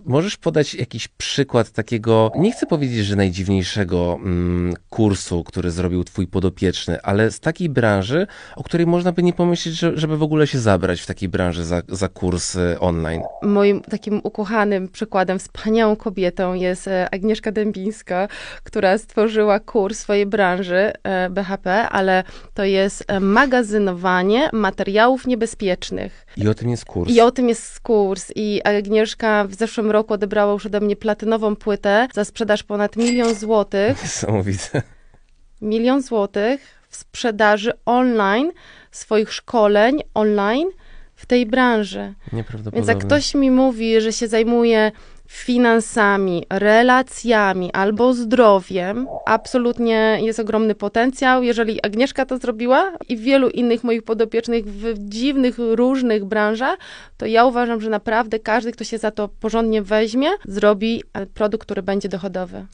Możesz podać jakiś przykład takiego, nie chcę powiedzieć, że najdziwniejszego mm, kursu, który zrobił twój podopieczny, ale z takiej branży, o której można by nie pomyśleć, że, żeby w ogóle się zabrać w takiej branży za, za kurs y, online. Moim takim ukochanym przykładem, wspaniałą kobietą jest e, Agnieszka Dębińska, która stworzyła kurs swojej branży e, BHP, ale to jest e, magazynowanie materiałów niebezpiecznych. I o tym jest kurs. I o tym jest kurs. I Agnieszka w zeszłym zeszłym roku odebrała już ode mnie platynową płytę za sprzedaż ponad milion złotych. Niesamowite. Milion złotych w sprzedaży online swoich szkoleń online w tej branży. Nieprawdopodobne. Więc jak ktoś mi mówi, że się zajmuje finansami, relacjami albo zdrowiem absolutnie jest ogromny potencjał. Jeżeli Agnieszka to zrobiła i wielu innych moich podopiecznych w dziwnych, różnych branżach, to ja uważam, że naprawdę każdy, kto się za to porządnie weźmie, zrobi produkt, który będzie dochodowy.